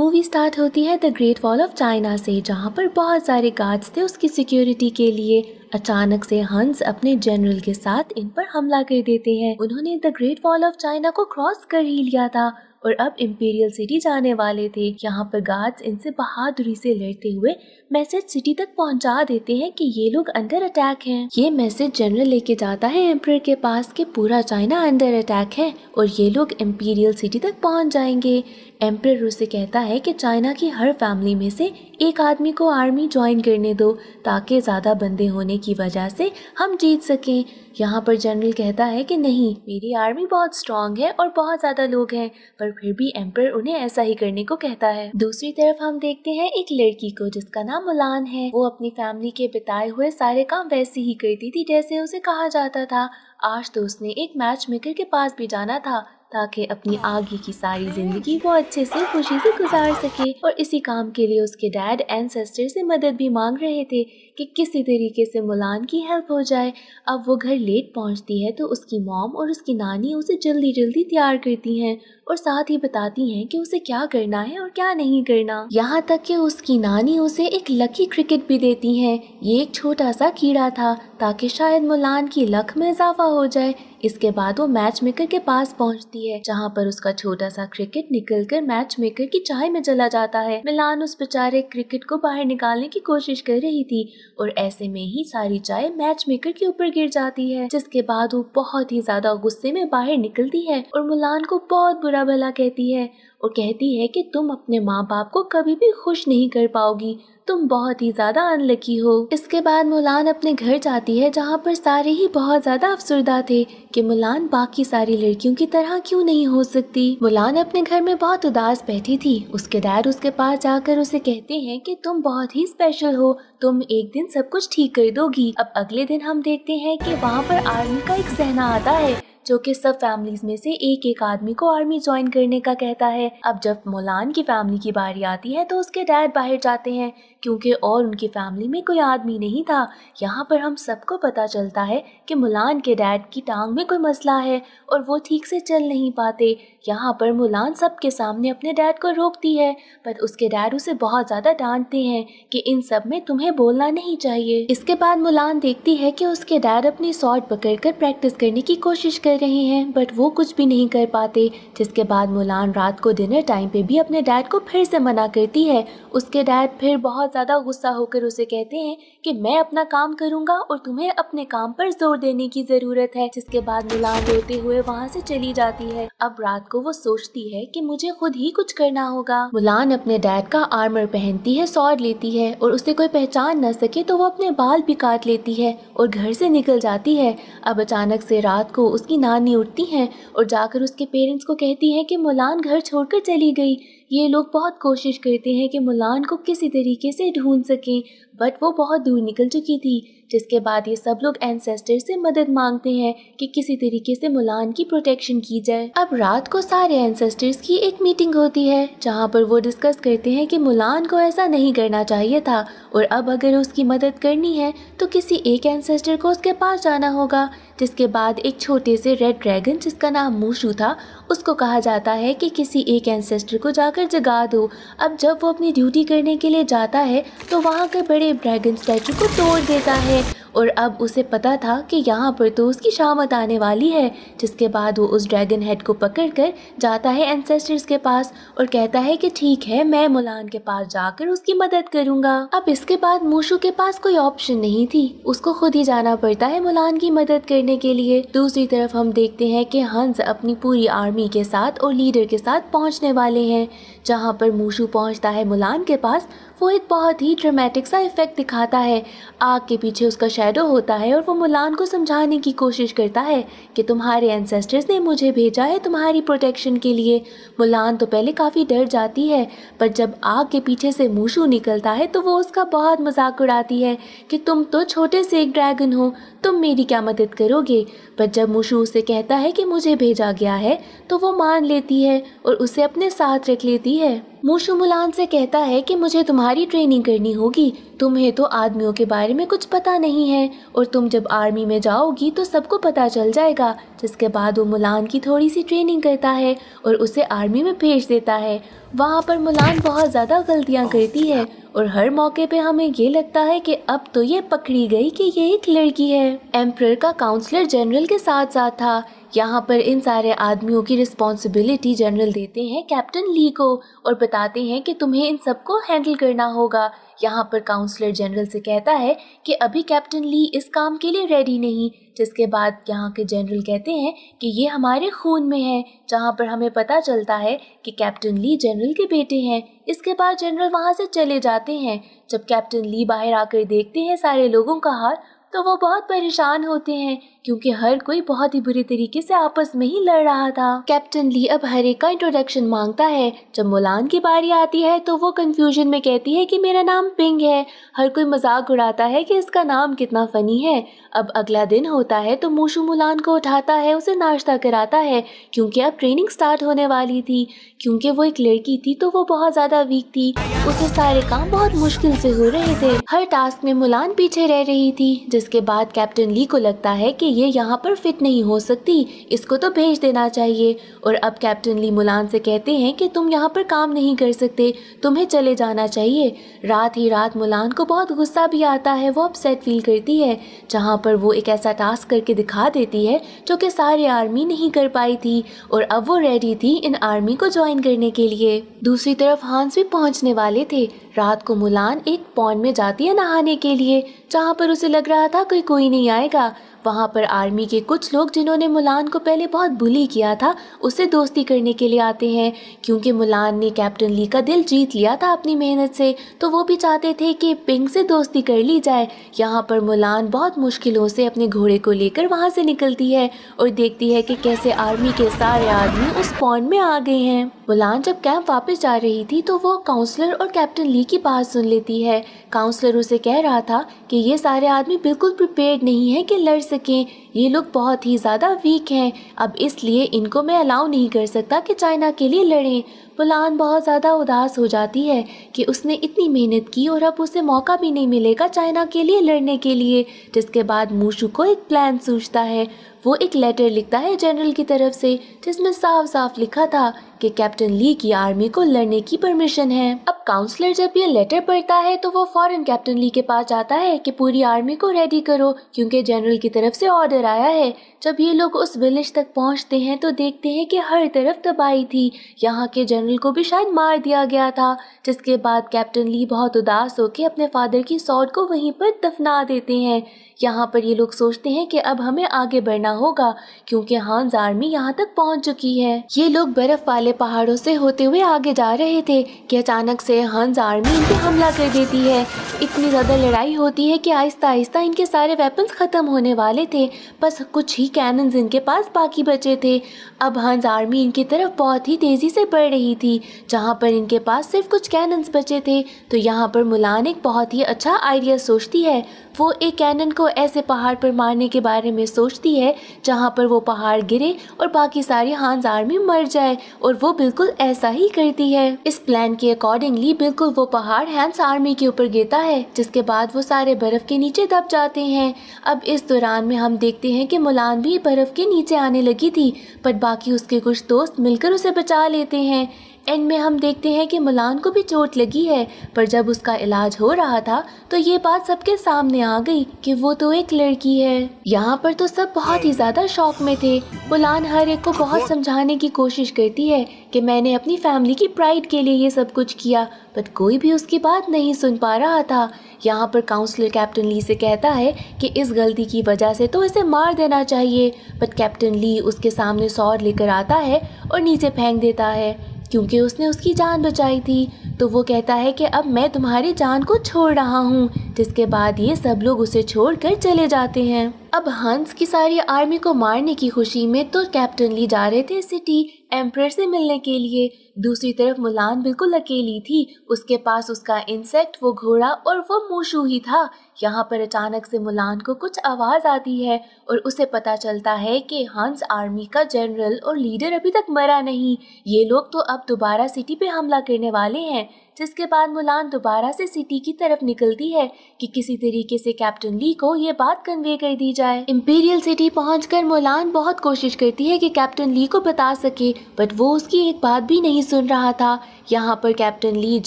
movie start होती है the Great Wall of China से जहाँ पर बहुत सारे गार्ड्स थे उसकी सिक्योरिटी के लिए अचानक से हंस अपने जनरल के साथ इन पर हमला कर देते हैं उन्होंने the Great Wall of China को क्रॉस कर ही लिया था और अब इम्पीरियल सिटी जाने वाले थे यहाँ पर गार्ड्स इनसे बहादुरी से लड़ते हुए मैसेज सिटी तक पहुँचा देते हैं कि ये लोग अंडर अटैक हैं ये मैसेज जनरल लेके जाता है एम्पर के पास कि पूरा चाइना अंडर अटैक है और ये लोग इम्पीरियल सिटी तक पहुँच जाएंगे एम्पर उसे कहता है कि चाइना की हर फैमिली में से एक आदमी को आर्मी ज्वाइन करने दो ताकि ज़्यादा बंदे होने की वजह से हम जीत सकें यहाँ पर जनरल कहता है कि नहीं मेरी आर्मी बहुत स्ट्रांग है और बहुत ज़्यादा लोग हैं पर पर फिर भी एम्पर उन्हें ऐसा ही करने को कहता है दूसरी तरफ हम देखते हैं एक लड़की को जिसका नाम मुलान है वो अपनी फैमिली के बिताए हुए सारे काम वैसे ही करती थी जैसे उसे कहा जाता था आज तो उसने एक मैच मेकर के पास भी जाना था ताकि अपनी आगे की सारी जिंदगी वो अच्छे से खुशी से गुजार सके और इसी काम के लिए उसके डैड सिस्टर से मदद भी मांग रहे थे कि किसी तरीके से मुलान की हेल्प हो जाए अब वो घर लेट पहुंचती है तो उसकी मॉम और उसकी नानी उसे जल्दी जल्दी तैयार करती हैं और साथ ही बताती हैं कि उसे क्या करना है और क्या नहीं करना यहाँ तक कि उसकी नानी उसे एक लकी क्रिकेट भी देती हैं ये एक छोटा सा कीड़ा था ताकि शायद मुलान की लक में इजाफा हो जाए इसके बाद वो मैच मेकर के पास पहुंचती है जहां पर उसका छोटा सा क्रिकेट निकलकर मैच मेकर की चाय में चला जाता है मिलान उस बेचारे क्रिकेट को बाहर निकालने की कोशिश कर रही थी और ऐसे में ही सारी चाय मैच मेकर के ऊपर गिर जाती है जिसके बाद वो बहुत ही ज्यादा गुस्से में बाहर निकलती है और मुलान को बहुत बुरा भला कहती है और कहती है कि तुम अपने माँ बाप को कभी भी खुश नहीं कर पाओगी तुम बहुत ही ज्यादा अनलकी हो इसके बाद मुलान अपने घर जाती है जहाँ पर सारे ही बहुत ज्यादा अफसरदा थे कि मुलान बाकी सारी लड़कियों की तरह क्यों नहीं हो सकती मुलान अपने घर में बहुत उदास बैठी थी उसके डैड उसके पास जाकर उसे कहते हैं कि तुम बहुत ही स्पेशल हो तुम एक दिन सब कुछ ठीक कर दोगी अब अगले दिन हम देखते हैं कि वहाँ पर आर्मी का एक सहना आता है जो कि सब फैमिलीज में से एक एक आदमी को आर्मी ज्वाइन करने का कहता है अब जब मोलान की फैमिली की बारी आती है तो उसके डैड बाहर जाते हैं क्योंकि और उनकी फैमिली में कोई आदमी नहीं था यहाँ पर हम सबको पता चलता है कि मुलान के डैड की टांग में कोई मसला है और वो ठीक से चल नहीं पाते यहाँ पर मुलान सबके सामने अपने डैड को रोकती है पर उसके डैड उसे बहुत ज़्यादा डांटते हैं कि इन सब में तुम्हें बोलना नहीं चाहिए इसके बाद मुलान देखती है कि उसके डैड अपनी शॉर्ट पकड़ कर प्रैक्टिस करने की कोशिश कर रहे हैं बट वो कुछ भी नहीं कर पाते जिसके बाद मुलान रात को डिनर टाइम पे भी अपने डैड को फिर से मना करती है उसके डैड फिर बहुत ज़्यादा गुस्सा होकर उसे कहते हैं कि मैं अपना काम करूँगा और तुम्हें अपने काम पर जोर देने की ज़रूरत है जिसके बाद मुलान रोते हुए वहाँ से चली जाती है अब रात को वो सोचती है कि मुझे खुद ही कुछ करना होगा मुलान अपने डैड का आर्मर पहनती है सौर लेती है और उसे कोई पहचान न सके तो वो अपने बाल भी काट लेती है और घर से निकल जाती है अब अचानक से रात को उसकी कहानी उठती हैं और जाकर उसके पेरेंट्स को कहती हैं कि मुलान घर छोड़कर चली गई ये लोग बहुत कोशिश करते हैं कि मुलान को किसी तरीके से ढूंढ सकें बट वो बहुत दूर निकल चुकी थी जिसके बाद ये सब लोग एनसेस्टर से मदद मांगते हैं कि किसी तरीके से मुलान की प्रोटेक्शन की जाए अब रात को सारे एनसेस्टर्स की एक मीटिंग होती है जहाँ पर वो डिस्कस करते हैं कि मुलान को ऐसा नहीं करना चाहिए था और अब अगर उसकी मदद करनी है तो किसी एक एनसेस्टर को उसके पास जाना होगा जिसके बाद एक छोटे से रेड ड्रैगन जिसका नाम मूशू था उसको कहा जाता है कि किसी एक एनसेस्टर को जाकर कर जगा दो अब जब वो अपनी ड्यूटी करने के लिए जाता है तो वहाँ के बड़े ड्रैगन स्टैचू को तोड़ देता है और अब उसे पता था कि यहाँ पर तो उसकी शामत आने वाली है जिसके बाद वो उस ड्रैगन हेड को पकड़ कर जाता है एंसेस्टर्स के पास और कहता है कि ठीक है मैं मुलान के पास जाकर उसकी मदद करूँगा अब इसके बाद मूशु के पास कोई ऑप्शन नहीं थी उसको खुद ही जाना पड़ता है मुलान की मदद करने के लिए दूसरी तरफ हम देखते हैं कि हंस अपनी पूरी आर्मी के साथ और लीडर के साथ पहुँचने वाले हैं जहाँ पर मूशू पहुँचता है मुलान के पास वो एक बहुत ही ड्रामेटिक सा इफेक्ट दिखाता है आग के पीछे उसका शेडो होता है और वो मुलान को समझाने की कोशिश करता है कि तुम्हारे एंसेस्टर्स ने मुझे भेजा है तुम्हारी प्रोटेक्शन के लिए मुलान तो पहले काफ़ी डर जाती है पर जब आग के पीछे से मूशू निकलता है तो वो उसका बहुत मजाक उड़ाती है कि तुम तो छोटे से एक ड्रैगन हो तुम मेरी क्या मदद करोगे पर जब मूशू उसे कहता है कि मुझे भेजा गया है तो वो मान लेती है और उसे अपने साथ रख लेती होती है मोशू मुलान से कहता है कि मुझे तुम्हारी ट्रेनिंग करनी होगी तुम्हें तो आदमियों के बारे में कुछ पता नहीं है और तुम जब आर्मी में जाओगी तो सबको पता चल जाएगा जिसके बाद वो मुलान की थोड़ी सी ट्रेनिंग करता है और उसे आर्मी में भेज देता है वहाँ पर मुलान बहुत ज़्यादा गलतियाँ करती है और हर मौके पे हमें ये लगता है कि अब तो ये पकड़ी गई कि ये एक लड़की है एम्प्रर का काउंसलर जनरल के साथ साथ था यहाँ पर इन सारे आदमियों की रिस्पॉन्सिबिलिटी जनरल देते हैं कैप्टन ली को और बताते हैं कि तुम्हें इन सबको हैंडल करना होगा यहाँ पर काउंसलर जनरल से कहता है कि अभी कैप्टन ली इस काम के लिए रेडी नहीं जिसके बाद यहाँ के जनरल कहते हैं कि ये हमारे खून में है जहाँ पर हमें पता चलता है कि कैप्टन ली जनरल के बेटे हैं इसके बाद जनरल वहाँ से चले जाते हैं जब कैप्टन ली बाहर आकर देखते हैं सारे लोगों का हाल तो वो बहुत परेशान होते हैं क्योंकि हर कोई बहुत ही बुरे तरीके से आपस में ही लड़ रहा था कैप्टन ली अब हरे का इंट्रोडक्शन मांगता है जब मुलान की बारी आती है तो वो कंफ्यूजन में कहती है कि मेरा नाम पिंग है हर कोई मजाक उड़ाता है कि इसका नाम कितना फनी है अब अगला दिन होता है तो मोशू मुलान को उठाता है उसे नाश्ता कराता है क्योंकि अब ट्रेनिंग स्टार्ट होने वाली थी क्योंकि वो एक लड़की थी तो वो बहुत ज़्यादा वीक थी उसे सारे काम बहुत मुश्किल से हो रहे थे हर टास्क में मुलान पीछे रह रही थी जिसके बाद कैप्टन ली को लगता है कि ये यहाँ पर फिट नहीं हो सकती इसको तो भेज देना चाहिए और अब कैप्टन ली मुलान से कहते हैं कि तुम यहाँ पर काम नहीं कर सकते तुम्हें चले जाना चाहिए रात ही रात मुलान को बहुत गुस्सा भी आता है वो अपसेट फील करती है जहाँ पर वो एक ऐसा टास्क करके दिखा देती है जो कि सारे आर्मी नहीं कर पाई थी और अब वो रेडी थी इन आर्मी को ज्वाइन करने के लिए दूसरी तरफ हांस भी पहुँचने वाले थे रात को मुलान एक पौंड में जाती है नहाने के लिए जहाँ पर उसे लग रहा था कोई कोई नहीं आएगा वहाँ पर आर्मी के कुछ लोग जिन्होंने मुलान को पहले बहुत बुली किया था उससे दोस्ती करने के लिए आते हैं क्योंकि मुलान ने कैप्टन ली का दिल जीत लिया था अपनी मेहनत से तो वो भी चाहते थे कि पिंग से दोस्ती कर ली जाए यहाँ पर मुलान बहुत मुश्किलों से अपने घोड़े को लेकर वहाँ से निकलती है और देखती है कि कैसे आर्मी के सारे आदमी उस पॉन्ड में आ गए हैं मुलान जब कैंप वापस जा रही थी तो वो काउंसलर और कैप्टन ली सभी की बात सुन लेती है काउंसलर उसे कह रहा था कि ये सारे आदमी बिल्कुल प्रिपेयर्ड नहीं है कि लड़ सकें ये लोग बहुत ही ज़्यादा वीक हैं अब इसलिए इनको मैं अलाउ नहीं कर सकता कि चाइना के लिए लड़ें पुलान बहुत ज़्यादा उदास हो जाती है कि उसने इतनी मेहनत की और अब उसे मौका भी नहीं मिलेगा चाइना के लिए लड़ने के लिए जिसके बाद मूशू को एक प्लान सूझता है वो एक लेटर लिखता है जनरल की तरफ से जिसमें साफ साफ लिखा था कि कैप्टन ली की आर्मी को लड़ने की परमिशन है अब काउंसलर जब ये लेटर पढ़ता है तो वो फॉरन कैप्टन ली के पास जाता है कि पूरी आर्मी को रेडी करो क्योंकि जनरल की तरफ से ऑर्डर आया है जब ये लोग उस विलेज तक पहुंचते हैं तो देखते हैं कि हर तरफ तबाही थी यहाँ के जनरल को भी शायद मार दिया गया था जिसके बाद कैप्टन ली बहुत उदास होकर अपने फादर की सॉर्ड को वहीं पर दफना देते हैं यहाँ पर ये लोग सोचते हैं कि अब हमें आगे बढ़ना होगा क्योंकि हांस आर्मी यहाँ तक पहुँच चुकी है ये लोग बर्फ वाले पहाड़ों से होते हुए आगे जा रहे थे कि अचानक से हंस आर्मी इन पर हमला कर देती है इतनी ज़्यादा लड़ाई होती है कि आहिस्ता आहिस्ता इनके सारे वेपन्स ख़त्म होने वाले थे बस कुछ ही कैनन्स इनके पास बाकी बचे थे अब हंस आर्मी इनकी तरफ बहुत ही तेज़ी से बढ़ रही रही थी जहाँ पर इनके पास सिर्फ कुछ कैनन्स बचे थे तो यहाँ पर मुलान एक बहुत ही अच्छा आइडिया सोचती है वो एक कैनन को ऐसे पहाड़ पर मारने के बारे में सोचती है जहाँ पर वो पहाड़ गिरे और बाकी सारी हांस आर्मी मर जाए और वो बिल्कुल ऐसा ही करती है इस प्लान के अकॉर्डिंगली बिल्कुल वो पहाड़ हैंस आर्मी के ऊपर गिरता है जिसके बाद वो सारे बर्फ़ के नीचे दब जाते हैं अब इस दौरान में हम देखते हैं कि मुलान भी बर्फ़ के नीचे आने लगी थी पर बाकी उसके कुछ दोस्त मिलकर उसे बचा लेते हैं एंड में हम देखते हैं कि मुलान को भी चोट लगी है पर जब उसका इलाज हो रहा था तो ये बात सबके सामने आ गई कि वो तो एक लड़की है यहाँ पर तो सब बहुत ही ज़्यादा शौक में थे मुलान हर एक को बहुत समझाने की कोशिश करती है कि मैंने अपनी फैमिली की प्राइड के लिए ये सब कुछ किया बट कोई भी उसकी बात नहीं सुन पा रहा था यहाँ पर काउंसलर कैप्टन ली से कहता है कि इस गलती की वजह से तो इसे मार देना चाहिए बट कैप्टन ली उसके सामने सौर लेकर आता है और नीचे फेंक देता है क्योंकि उसने उसकी जान बचाई थी तो वो कहता है कि अब मैं तुम्हारी जान को छोड़ रहा हूँ जिसके बाद ये सब लोग उसे छोड़कर चले जाते हैं अब हंस की सारी आर्मी को मारने की खुशी में तो कैप्टन ली जा रहे थे सिटी एम्प्रेयर से मिलने के लिए दूसरी तरफ मुलान बिल्कुल अकेली थी उसके पास उसका इंसेक्ट वो घोड़ा और वो मोशू ही था यहाँ पर अचानक से मुलान को कुछ आवाज़ आती है और उसे पता चलता है कि हंस आर्मी का जनरल और लीडर अभी तक मरा नहीं ये लोग तो अब दोबारा सिटी पे हमला करने वाले हैं जिसके बाद मुलान दोबारा से सिटी की तरफ निकलती है कि किसी तरीके से कैप्टन ली को ये बात कन्वे कर दी जाए इम्पीरियल सिटी पहुंचकर मुलान बहुत कोशिश करती है कि कैप्टन ली को बता सके बट वो उसकी एक बात भी नहीं ही सुन रहा था यहाँ पर कैप्टन ली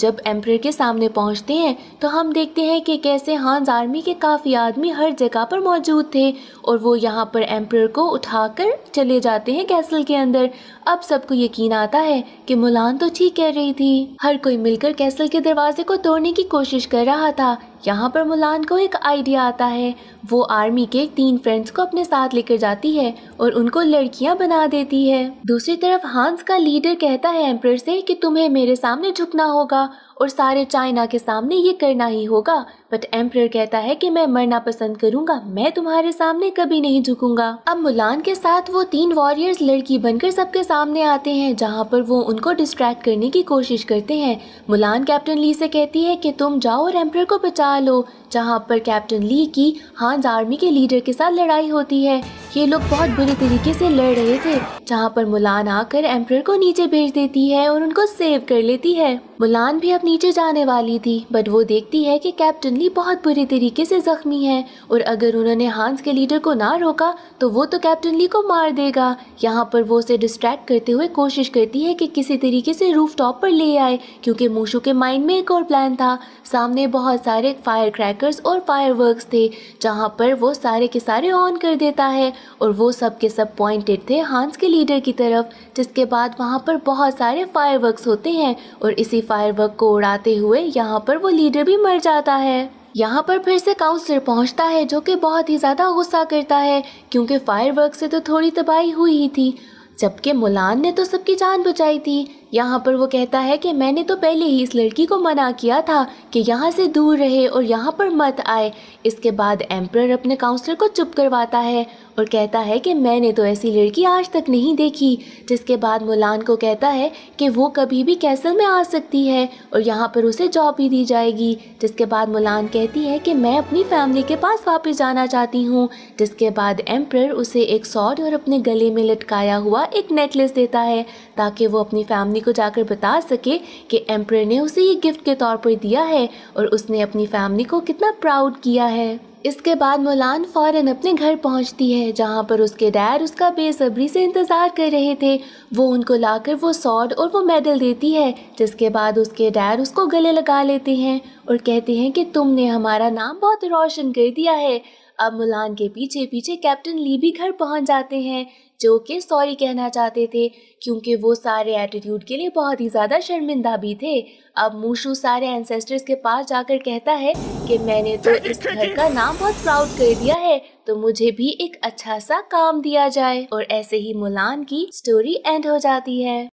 जब एम्प्रेयर के सामने पहुँचते हैं तो हम देखते हैं कि कैसे हांस आर्मी के काफ़ी आदमी हर जगह पर मौजूद थे और वो यहाँ पर एम्प्रेयर को उठाकर चले जाते हैं कैसल के अंदर अब सबको यकीन आता है कि मुलान तो ठीक कह रही थी हर कोई मिलकर कैसल के दरवाजे को तोड़ने की कोशिश कर रहा था यहाँ पर मुलान को एक आइडिया आता है वो आर्मी के तीन फ्रेंड्स को अपने साथ लेकर जाती है और उनको लड़कियाँ बना देती है दूसरी तरफ हांस का लीडर कहता है एम्पर से कि तुम्हें मेरे सामने झुकना होगा और सारे चाइना के सामने ये करना ही होगा बट एम्प्रेयर कहता है कि मैं मरना पसंद करूंगा मैं तुम्हारे सामने कभी नहीं झुकूंगा अब मुलान के साथ वो तीन वॉरियर्स लड़की बनकर सबके सामने आते हैं जहाँ पर वो उनको डिस्ट्रैक्ट करने की कोशिश करते हैं मुलान कैप्टन ली से कहती है की तुम जाओ और एम्प्रेयर को बचा लो जहाँ पर कैप्टन ली की हाँ आर्मी के लीडर के साथ लड़ाई होती है ये लोग बहुत बुरे तरीके से लड़ रहे थे जहाँ पर मुलान आकर एम्प्रेयर को नीचे भेज देती है और उनको सेव कर लेती है मुलान भी अब नीचे जाने वाली थी बट वो देखती है कि कैप्टन ली पहली बहुत बुरे तरीके से ज़ख्मी है और अगर उन्होंने हांस के लीडर को ना रोका तो वो तो कैप्टन ली को मार देगा यहाँ पर वो उसे डिस्ट्रैक्ट करते हुए कोशिश करती है कि किसी तरीके से रूफ टॉप पर ले आए क्योंकि मूशू के माइंड में एक और प्लान था सामने बहुत सारे फायर क्रैकर्स और फायर थे जहाँ पर वो सारे के सारे ऑन कर देता है और वो सब के सब पॉइंटेड थे हांस के लीडर की तरफ जिसके बाद वहाँ पर बहुत सारे फायर होते हैं और इसी फायर को उड़ाते हुए यहाँ पर वो लीडर भी मर जाता है यहाँ पर फिर से काउंसलर पहुँचता है जो कि बहुत ही ज़्यादा गुस्सा करता है क्योंकि फायरवर्क से तो थोड़ी तबाही हुई ही थी जबकि मुलान ने तो सबकी जान बचाई थी यहाँ पर वो कहता है कि मैंने तो पहले ही इस लड़की को मना किया था कि यहाँ से दूर रहे और यहाँ पर मत आए इसके बाद एम्प्रर अपने काउंसलर को चुप करवाता है और कहता है कि मैंने तो ऐसी लड़की आज तक नहीं देखी जिसके बाद मुलान को कहता है कि वो कभी भी कैसल में आ सकती है और यहाँ पर उसे जॉब भी दी जाएगी जिसके बाद मुलान कहती है कि मैं अपनी फैमिली के पास वापस जाना चाहती हूँ जिसके बाद एम्प्रर उसे एक सॉड और अपने गले में लटकाया हुआ एक नेकलेस देता है ताकि वो अपनी फैमिली को जाकर बता सके कि एम्प्रर ने उसे ये गिफ्ट के तौर पर दिया है और उसने अपनी फैमिली को कितना प्राउड किया है इसके बाद मोलान फ़ौरन अपने घर पहुंचती है जहां पर उसके डैड उसका बेसब्री से इंतज़ार कर रहे थे वो उनको लाकर वो सॉर्ड और वो मेडल देती है जिसके बाद उसके डैड उसको गले लगा लेते हैं और कहते हैं कि तुमने हमारा नाम बहुत रोशन कर दिया है अब मुलान के पीछे पीछे कैप्टन ली भी घर पहुंच जाते हैं जो कि सॉरी कहना चाहते थे क्योंकि वो सारे एटीट्यूड के लिए बहुत ही ज़्यादा शर्मिंदा भी थे अब मूशू सारे एंसेस्टर्स के पास जाकर कहता है कि मैंने तो इस घर का नाम बहुत प्राउड कर दिया है तो मुझे भी एक अच्छा सा काम दिया जाए और ऐसे ही मुलान की स्टोरी एंड हो जाती है